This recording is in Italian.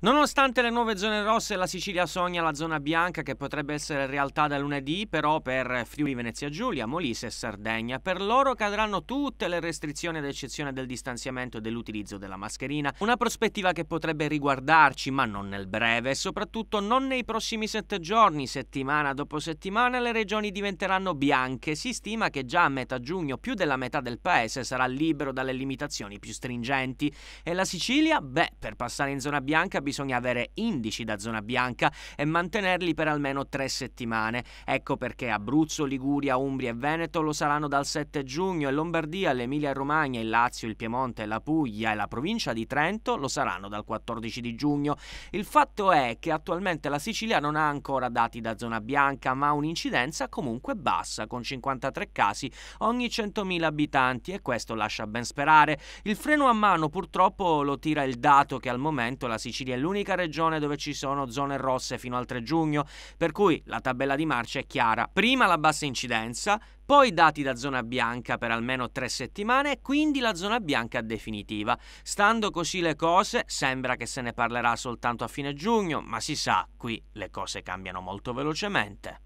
Nonostante le nuove zone rosse, la Sicilia sogna la zona bianca che potrebbe essere realtà da lunedì, però per Friuli Venezia Giulia, Molise e Sardegna. Per loro cadranno tutte le restrizioni ad eccezione del distanziamento e dell'utilizzo della mascherina, una prospettiva che potrebbe riguardarci, ma non nel breve e soprattutto non nei prossimi sette giorni, settimana dopo settimana le regioni diventeranno bianche. Si stima che già a metà giugno più della metà del paese sarà libero dalle limitazioni più stringenti e la Sicilia, beh, per passare in zona bianca bisogna avere indici da zona bianca e mantenerli per almeno tre settimane. Ecco perché Abruzzo, Liguria, Umbria e Veneto lo saranno dal 7 giugno e Lombardia, l'Emilia Romagna, il Lazio, il Piemonte, la Puglia e la provincia di Trento lo saranno dal 14 di giugno. Il fatto è che attualmente la Sicilia non ha ancora dati da zona bianca, ma ha un'incidenza comunque bassa, con 53 casi ogni 100.000 abitanti e questo lascia ben sperare. Il freno a mano purtroppo lo tira il dato che al momento la Sicilia è l'unica regione dove ci sono zone rosse fino al 3 giugno, per cui la tabella di marcia è chiara. Prima la bassa incidenza, poi dati da zona bianca per almeno tre settimane e quindi la zona bianca definitiva. Stando così le cose, sembra che se ne parlerà soltanto a fine giugno, ma si sa, qui le cose cambiano molto velocemente.